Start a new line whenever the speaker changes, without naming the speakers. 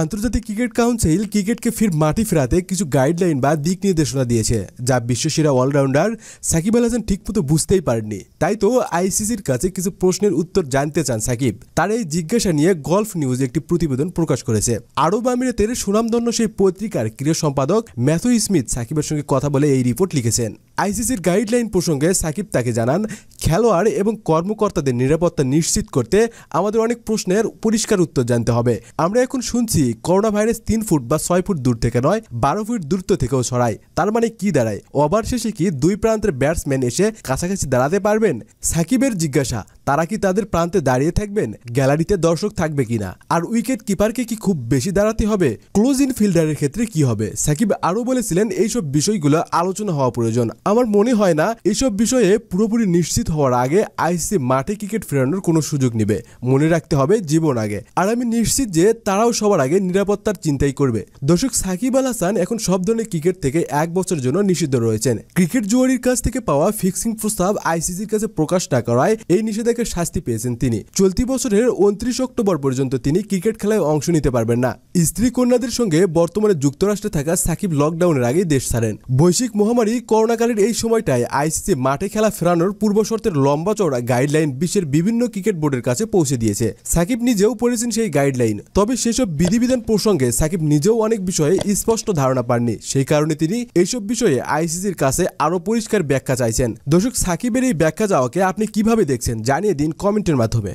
আন্তর্জাতিক cricket council ক্রিকেটকে ফির মাটি ফেরাতে কিছু গাইডলাইন বা দিক নির্দেশনা দিয়েছে যা বিশ্বসেরা অলরাউন্ডার সাকিব আল হাসান ঠিকমতো বুঝতেই পারেননি তাই তো আইসিসির কাছে কিছু প্রশ্নের উত্তর জানতে চান সাকিব তার এই জিজ্ঞাসা নিয়ে গল্ফ নিউজ একটি প্রতিবেদন প্রকাশ করেছে আরব আমিরাতের সুনামধন্য সেই পত্রিকার ক্রীড়া সম্পাদক ম্যাথু স্মিথ সাকিবের সঙ্গে কথা বলে এই রিপোর্ট লিখেছেন আইসিসির গাইডলাইন প্রসঙ্গে সাকিব তাকে জানান খেলোয়াড় এবং কর্মকর্তাদের নিরাপত্তা নিশ্চিত করতে আমাদের অনেক প্রশ্নের পরিষ্কার উত্তর জানতে হবে আমরা এখন শুনছি করোনা ভাইরাস তিন ফুট বা ছয় ফুট দূর থেকে নয় বারো ফুট দূরত্ব থেকেও ছড়ায় তার মানে কি দাঁড়ায় ওভার শেষে কি দুই প্রান্তের ব্যাটসম্যান এসে কাছাকাছি দাঁড়াতে পারবেন সাকিবের জিজ্ঞাসা তারা কি তাদের প্রান্তে দাঁড়িয়ে থাকবেন গ্যালারিতে দর্শক থাকবে কিনা আর উইকেট কিপারকে কি খুব বেশি দাঁড়াতে হবে ক্লোজ ইন ফিল্ডারের ক্ষেত্রে কি হবে সাকিব আরও বলেছিলেন এইসব বিষয়গুলো আলোচনা হওয়া প্রয়োজন আমার মনে হয় না এইসব বিষয়ে পুরোপুরি নিশ্চিত হওয়ার আগে আইসিসি মাঠে ক্রিকেট ফেরানোর কোনো সুযোগ নিবে মনে রাখতে হবে জীবন আগে আর আমি নিশ্চিত যে তারাও সবার আগে নিরাপত্তার চিন্তাই করবে দর্শক সাকিব আল হাসান এখন সব ধরনের ক্রিকেট থেকে এক বছরের জন্য নিষিদ্ধ রয়েছেন ক্রিকেট জুয়ারির কাছ থেকে পাওয়া ফিক্সিং প্রস্তাব আইসিসির কাছে প্রকাশ না করায় এই নিষেধাজ্ঞা থেকে শাস্তি পেয়েছেন তিনি চলতি বছরের উনত্রিশ অক্টোবর পর্যন্ত তিনি ক্রিকেট খেলায় অংশ নিতে পারবেন না স্ত্রী কন্যাদের সঙ্গে বর্তমানে যুক্তরাষ্ট্রে থাকা সাকিব লকডাউনের আগে দেশ ছাড়েন বৈশ্বিক মহামারী করোনাকালীন এই সময়টায় আইসিসি মাঠে খেলা ফেরানোর পূর্বশর্তের লম্বা চড়া গাইডলাইন বিশ্বের বিভিন্ন ক্রিকেট বোর্ডের কাছে পৌঁছে দিয়েছে সাকিব নিজেও পড়েছেন সেই গাইডলাইন তবে সেসব বিধিবিধান প্রসঙ্গে সাকিব নিজেও অনেক বিষয়ে স্পষ্ট ধারণা পাননি সেই কারণে তিনি এইসব বিষয়ে আইসিসির কাছে আরও পরিষ্কার ব্যাখ্যা চাইছেন দর্শক সাকিবের এই ব্যাখ্যা যাওয়াকে আপনি কিভাবে দেখছেন জানিয়ে দিন কমেন্টের মাধ্যমে